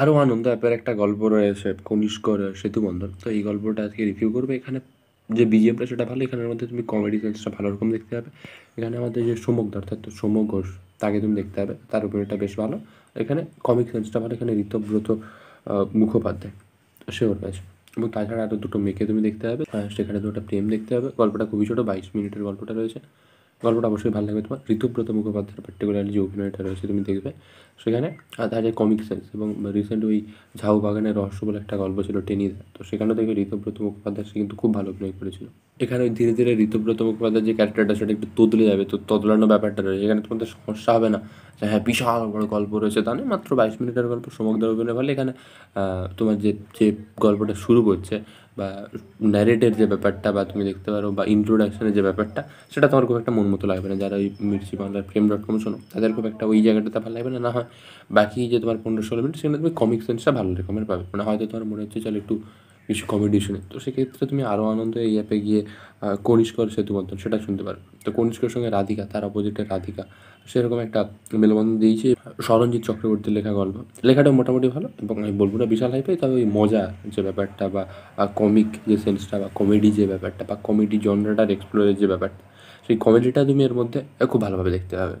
আরও আনন্দ অ্যাপের একটা গল্প রয়েছে কনিষ্কর সেতুবন্ধন তো এই গল্পটা আজকে রিভিউ করবে এখানে যে বিজিএমটা সেটা ভালো এখানের মধ্যে তুমি কমেডি সেন্সটা ভালো রকম দেখতে পাবে এখানে আমাদের যে সোমক অর্থাৎ সোমক ঘোষ তাকে তুমি দেখতে পাবে তার এটা বেশ ভালো এখানে কমিক সেন্সটা ভালো এখানে ঋতব্রত মুখোপাধ্যায় সেও রয়েছে এবং তাছাড়া আরও দুটো মেয়েকে তুমি দেখতে পাবে সেখানে দুটো প্রেম দেখতে পাবে গল্পটা খুবই ছোটো বাইশ মিনিটের গল্পটা রয়েছে গল্পটা অবশ্যই ভালো লাগবে তোমার ঋতুব্রত মুখোপাধ্যায়ের পার্টিকুলারলি যে অভিনয়টা রয়েছে তুমি দেখবে সেখানে আর তার যে কমিক সেন্স এবং রিসেন্ট ওই ঝাউ বাগানের রহস্য বলে একটা গল্প ছিল টেনিদা তো সেখানেও দেখবে ঋতুব্রত মুখোপাধ্যায় সে কিন্তু খুব ভালো অভিনয় করেছিল এখানে ধীরে ধীরে ঋতুব্রত মুখোপাধ্যায় যে ক্যারেক্টারটা সেটা একটু তদলে যাবে তো তদলানো ব্যাপারটা রয়েছে এখানে তোমাদের সমস্যা হবে না যে হ্যাঁ বিশাল বড় গল্প রয়েছে তা মাত্র বাইশ মিনিটের গল্প সমগ্র অভিনয় ফলে এখানে তোমার যে যে গল্পটা শুরু করছে বা ন্যারেটের যে ব্যাপারটা বা তুমি দেখতে পারো বা ইন্ট্রোডাকশনের যে ব্যাপারটা সেটা তোমার খুব একটা মন মতো লাগবে না যারা ওই মির্চি বাংলার ফ্রেম ডট কম শোনো তাদের খুব একটা ওই জায়গাটাতে ভালো লাগবে না না হয় বাকি যে তোমার পনেরো ষোলো মিনিট সেখানে তুমি কমিক সেন্সটা ভালো রকমের পাবে মানে হয়তো তোমার মনে হচ্ছে চলো একটু কিছু শুনে তো সেক্ষেত্রে তুমি আরও আনন্দ এই অ্যাপে গিয়ে কনিষ্কর সেতু বন্ধন সেটা শুনতে পারবে তো কনিষ্কর সঙ্গে রাধিকা তার অপোজিটে রাধিকা সেরকম একটা মেলবন্ধন দিয়েছে সরঞ্জিৎ চক্রবর্তীর লেখা গল্প লেখাটা মোটামুটি ভালো এবং আমি বলবো না বিশাল হাইপে তবে ওই মজা যে ব্যাপারটা বা কমিক যে সেন্সটা বা কমেডি যে ব্যাপারটা বা কমেডি জনরাটার এক্সপ্লোরের যে ব্যাপারটা সেই কমেডিটা তুমি এর মধ্যে খুব ভালোভাবে দেখতে পাবে